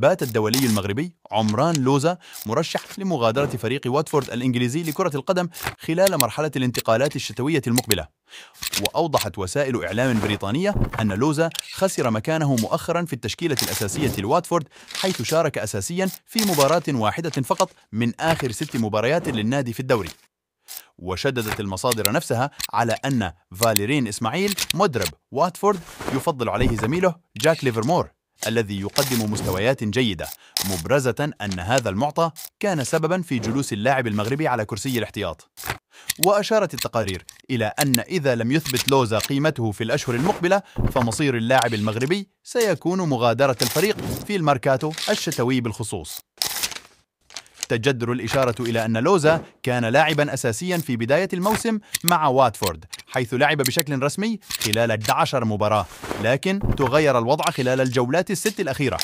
بات الدولي المغربي عمران لوزا مرشح لمغادرة فريق واتفورد الإنجليزي لكرة القدم خلال مرحلة الانتقالات الشتوية المقبلة وأوضحت وسائل إعلام بريطانية أن لوزا خسر مكانه مؤخرا في التشكيلة الأساسية لواتفورد حيث شارك أساسيا في مباراة واحدة فقط من آخر ست مباريات للنادي في الدوري وشددت المصادر نفسها على أن فاليرين إسماعيل مدرب واتفورد يفضل عليه زميله جاك ليفرمور الذي يقدم مستويات جيدة مبرزة أن هذا المعطى كان سببا في جلوس اللاعب المغربي على كرسي الاحتياط وأشارت التقارير إلى أن إذا لم يثبت لوزا قيمته في الأشهر المقبلة فمصير اللاعب المغربي سيكون مغادرة الفريق في الماركاتو الشتوي بالخصوص تجدر الإشارة إلى أن لوزا كان لاعبا أساسيا في بداية الموسم مع واتفورد حيث لعب بشكل رسمي خلال 11 مباراة لكن تغير الوضع خلال الجولات الست الأخيرة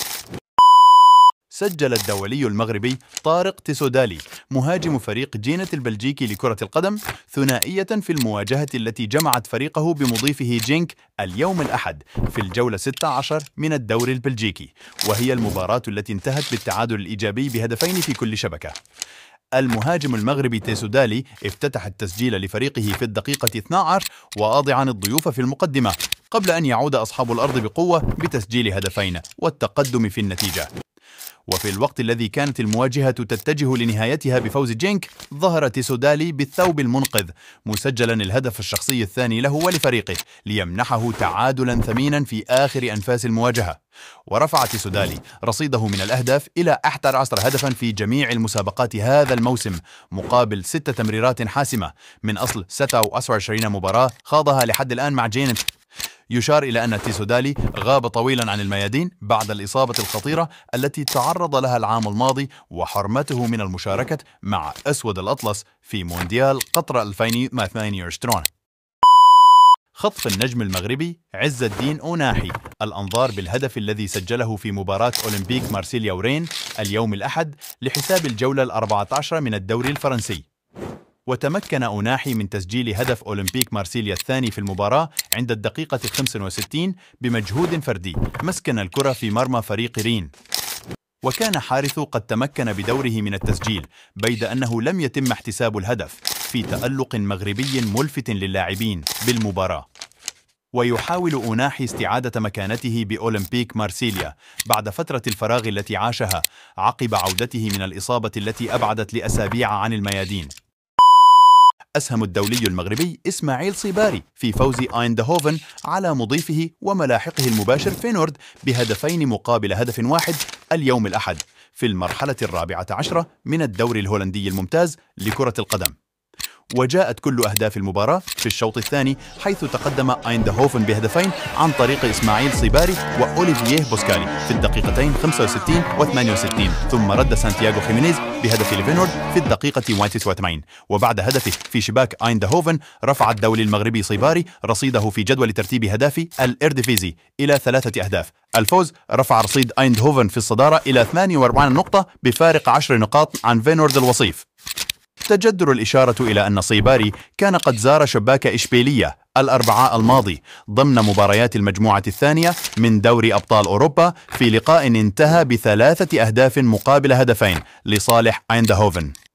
سجل الدولي المغربي طارق تيسودالي مهاجم فريق جينة البلجيكي لكرة القدم ثنائية في المواجهة التي جمعت فريقه بمضيفه جينك اليوم الأحد في الجولة 16 من الدوري البلجيكي وهي المباراة التي انتهت بالتعادل الإيجابي بهدفين في كل شبكة المهاجم المغربي تيسودالي افتتح التسجيل لفريقه في الدقيقة 12 واضعا الضيوف في المقدمة قبل أن يعود أصحاب الأرض بقوة بتسجيل هدفين والتقدم في النتيجة وفي الوقت الذي كانت المواجهة تتجه لنهايتها بفوز جينك ظهرت سودالي بالثوب المنقذ مسجلا الهدف الشخصي الثاني له ولفريقه ليمنحه تعادلا ثمينا في آخر أنفاس المواجهة ورفعت سودالي رصيده من الأهداف إلى 11 هدفا في جميع المسابقات هذا الموسم مقابل ست تمريرات حاسمة من أصل 26 مباراة خاضها لحد الآن مع جينك يشار إلى أن تيسودالي غاب طويلا عن الميادين بعد الإصابة الخطيرة التي تعرض لها العام الماضي وحرمته من المشاركة مع أسود الأطلس في مونديال قطر 2022 خطف النجم المغربي عز الدين أوناحي الأنظار بالهدف الذي سجله في مباراة أولمبيك مارسيليا ورين اليوم الأحد لحساب الجولة الأربعة عشر من الدوري الفرنسي وتمكن أوناحي من تسجيل هدف أولمبيك مارسيليا الثاني في المباراة عند الدقيقة 65 بمجهود فردي مسكن الكرة في مرمى فريق رين وكان حارث قد تمكن بدوره من التسجيل بيد أنه لم يتم احتساب الهدف في تألق مغربي ملفت للاعبين بالمباراة ويحاول أوناحي استعادة مكانته بأولمبيك مارسيليا بعد فترة الفراغ التي عاشها عقب عودته من الإصابة التي أبعدت لأسابيع عن الميادين الأسهم الدولي المغربي إسماعيل صيباري في فوز آيندهوفن على مضيفه وملاحقه المباشر فينورد بهدفين مقابل هدف واحد اليوم الأحد في المرحلة الرابعة عشرة من الدوري الهولندي الممتاز لكرة القدم وجاءت كل أهداف المباراة في الشوط الثاني حيث تقدم أيندهوفن بهدفين عن طريق إسماعيل صيباري وأوليفييه بوسكالي في الدقيقتين 65 و 68 ثم رد سانتياغو خيمينيز بهدف ليفينورد في الدقيقة 81 وبعد هدفه في شباك أيندهوفن رفع الدولي المغربي صيباري رصيده في جدول ترتيب هداف الإردفيزي إلى ثلاثة أهداف الفوز رفع رصيد أيندهوفن في الصدارة إلى 48 نقطة بفارق 10 نقاط عن فينورد الوصيف تجدر الإشارة إلى أن صيباري كان قد زار شباك إشبيلية الأربعاء الماضي ضمن مباريات المجموعة الثانية من دوري أبطال أوروبا في لقاء انتهى بثلاثة أهداف مقابل هدفين لصالح أيندهوفن